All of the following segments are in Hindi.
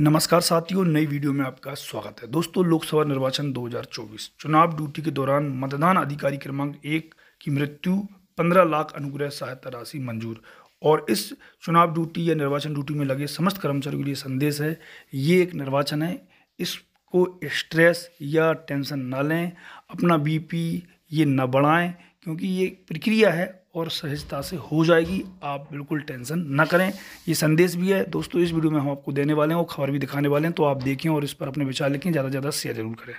नमस्कार साथियों नई वीडियो में आपका स्वागत है दोस्तों लोकसभा निर्वाचन 2024 चुनाव ड्यूटी के दौरान मतदान अधिकारी क्रमांक एक की मृत्यु 15 लाख अनुग्रह सहायता राशि मंजूर और इस चुनाव ड्यूटी या निर्वाचन ड्यूटी में लगे समस्त कर्मचारियों के लिए संदेश है ये एक निर्वाचन है इसको स्ट्रेस या टेंशन ना लें अपना बी ये न बढ़ाएं क्योंकि ये प्रक्रिया है और सहजता से हो जाएगी आप बिल्कुल टेंशन ना करें ये संदेश भी है दोस्तों इस वीडियो में हम आपको देने वाले हैं और खबर भी दिखाने वाले हैं तो आप देखें और इस पर अपने विचार लिखें ज़्यादा से ज़्यादा शेयर जरूर करें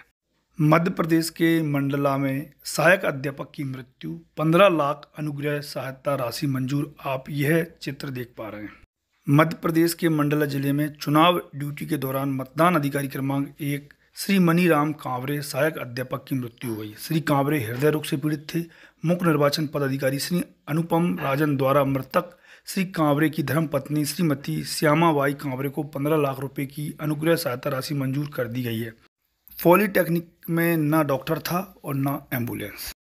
मध्य प्रदेश के मंडला में सहायक अध्यापक की मृत्यु 15 लाख अनुग्रह सहायता राशि मंजूर आप यह चित्र देख पा रहे हैं मध्य प्रदेश के मंडला जिले में चुनाव ड्यूटी के दौरान मतदान अधिकारी क्रमांक एक श्री मनीराम कांवरे सहायक अध्यापक की मृत्यु हुई श्री कांवरे हृदय रोग से पीड़ित थे मुख्य निर्वाचन पदाधिकारी श्री अनुपम राजन द्वारा मृतक श्री कांवरे की धर्मपत्नी श्रीमती श्यामाबाई कांवरे को पंद्रह लाख रुपए की अनुग्रह सहायता राशि मंजूर कर दी गई है पॉलीटेक्निक में न डॉक्टर था और न एम्बुलेंस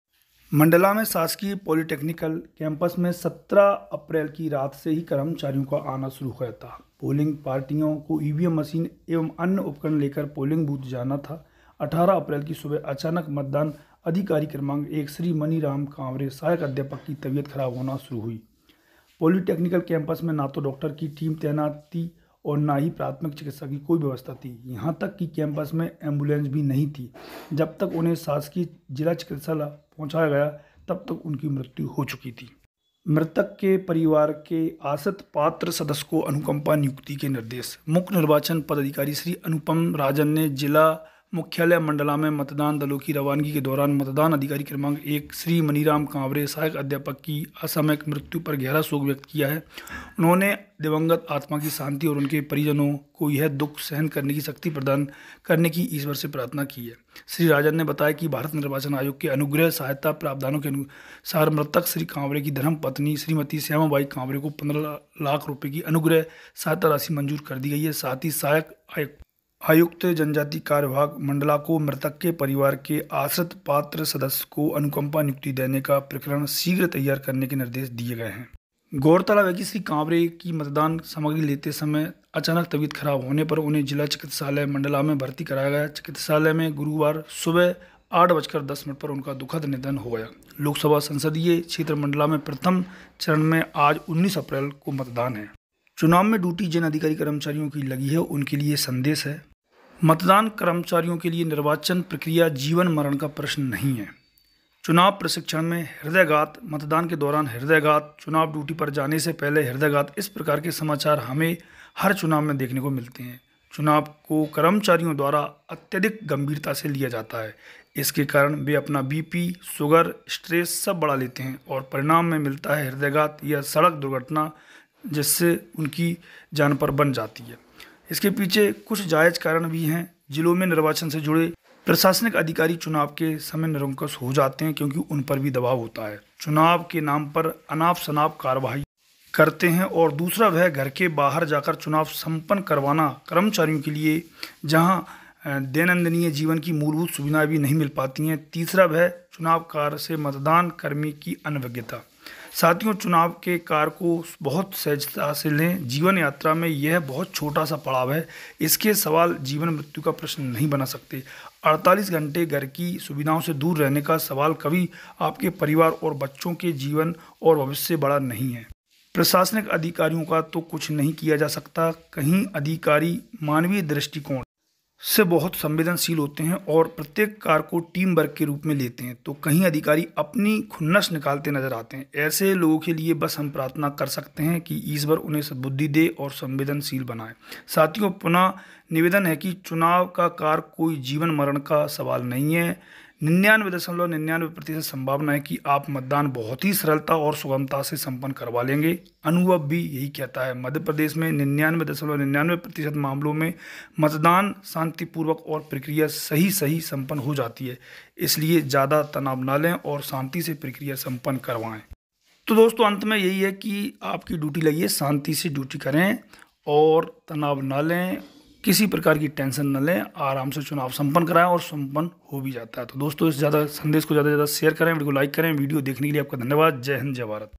मंडला में शासकीय पॉलीटेक्निकल कैंपस में 17 अप्रैल की रात से ही कर्मचारियों का आना शुरू हुआ था पोलिंग पार्टियों को ईवीएम मशीन एवं अन्य उपकरण लेकर पोलिंग बूथ जाना था 18 अप्रैल की सुबह अचानक मतदान अधिकारी क्रमांक एक श्री मणिराम कांवरे सहायक अध्यापक की तबीयत खराब होना शुरू हुई पॉलीटेक्निकल कैंपस में ना तो डॉक्टर की टीम तैनात थी और ना ही प्राथमिक चिकित्सा की कोई व्यवस्था थी यहाँ तक कि कैंपस में एम्बुलेंस भी नहीं थी जब तक उन्हें शासकीय जिला चिकित्सालय पहुँचाया गया तब तक उनकी मृत्यु हो चुकी थी मृतक के परिवार के आसत पात्र सदस्य को अनुकंपा नियुक्ति के निर्देश मुख्य निर्वाचन पदाधिकारी श्री अनुपम राजन ने जिला मुख्यालय मंडला में मतदान दलों की रवानगी के दौरान मतदान अधिकारी क्रमांक एक श्री मनीराम कांवरे सहायक अध्यापक की असामयिक मृत्यु पर गहरा शोक व्यक्त किया है उन्होंने दिवंगत आत्मा की शांति और उनके परिजनों को यह दुख सहन करने की शक्ति प्रदान करने की ईश्वर से प्रार्थना की है श्री राजन ने बताया कि भारत निर्वाचन आयोग के अनुग्रह सहायता प्रावधानों के अनुसार मृतक श्री कांवरे की धर्म पत्नी श्रीमती श्यामाबाई कांवरे को पंद्रह लाख रुपये की अनुग्रह सहायता राशि मंजूर कर दी गई है साथ ही सहायक आयुक्त आयुक्त जनजाति कार्य विभाग मंडला को मृतक के परिवार के आश्रित पात्र सदस्य को अनुकंपा नियुक्ति देने का प्रकरण शीघ्र तैयार करने के निर्देश दिए गए हैं गौरतलब है कि श्री कांवरे की मतदान सामग्री लेते समय अचानक तबीयत खराब होने पर उन्हें जिला चिकित्सालय मंडला में भर्ती कराया गया चिकित्सालय में गुरुवार सुबह आठ बजकर दस मिनट पर उनका दुखद निधन हो गया लोकसभा संसदीय क्षेत्र मंडला में प्रथम चरण में आज 19 अप्रैल को मतदान है चुनाव में ड्यूटी जिन अधिकारी कर्मचारियों की लगी है उनके लिए संदेश है मतदान कर्मचारियों के लिए निर्वाचन प्रक्रिया जीवन मरण का प्रश्न नहीं है चुनाव प्रशिक्षण में हृदयघात मतदान के दौरान हृदयघात चुनाव ड्यूटी पर जाने से पहले हृदयघात इस प्रकार के समाचार हमें हर चुनाव में देखने को मिलते हैं चुनाव को कर्मचारियों द्वारा अत्यधिक गंभीरता से लिया जाता है इसके कारण वे अपना बीपी शुगर स्ट्रेस सब बढ़ा लेते हैं और परिणाम में मिलता है हृदयघात या सड़क दुर्घटना जिससे उनकी जान पर बन जाती है इसके पीछे कुछ जायज कारण भी हैं जिलों में निर्वाचन से जुड़े प्रशासनिक अधिकारी चुनाव के समय निरंकुश हो जाते हैं क्योंकि उन पर भी दबाव होता है चुनाव के नाम पर अनाप शनाप कार्रवाई करते हैं और दूसरा वह घर के बाहर जाकर चुनाव संपन्न करवाना कर्मचारियों के लिए जहां दैनंदनीय जीवन की मूलभूत सुविधाएं भी नहीं मिल पाती हैं तीसरा वह चुनाव कार्य से मतदान कर्मी की अनभिज्ञता साथियों चुनाव के कार को बहुत सहजता से लें जीवन यात्रा में यह बहुत छोटा सा पड़ाव है इसके सवाल जीवन मृत्यु का प्रश्न नहीं बना सकते 48 घंटे घर की सुविधाओं से दूर रहने का सवाल कभी आपके परिवार और बच्चों के जीवन और भविष्य से बड़ा नहीं है प्रशासनिक अधिकारियों का तो कुछ नहीं किया जा सकता कहीं अधिकारी मानवीय दृष्टिकोण से बहुत संवेदनशील होते हैं और प्रत्येक कार्य को टीम वर्क के रूप में लेते हैं तो कहीं अधिकारी अपनी खुन्नस निकालते नजर आते हैं ऐसे लोगों के लिए बस हम प्रार्थना कर सकते हैं कि ईश्वर उन्हें सद्बुद्धि दे और संवेदनशील बनाए साथियों पुनः निवेदन है कि चुनाव का कार्य कोई जीवन मरण का सवाल नहीं है निन्यानवे दशमलव निन्यानवे प्रतिशत संभावना है कि आप मतदान बहुत ही सरलता और सुगमता से संपन्न करवा लेंगे अनुभव भी यही कहता है मध्य प्रदेश में निन्यानवे दशमलव निन्यानवे प्रतिशत मामलों में मतदान शांतिपूर्वक और प्रक्रिया सही सही संपन्न हो जाती है इसलिए ज़्यादा तनाव न लें और शांति से प्रक्रिया संपन्न करवाएं तो दोस्तों अंत में यही है कि आपकी ड्यूटी लगी है शांति से ड्यूटी करें और तनाव ना लें किसी प्रकार की टेंशन न लें आराम से चुनाव संपन्न कराएं और संपन्न हो भी जाता है तो दोस्तों इस ज़्यादा संदेश को ज़्यादा से ज़्यादा शेयर करें वीडियो को लाइक करें वीडियो देखने के लिए आपका धन्यवाद जय हिंद जय भारत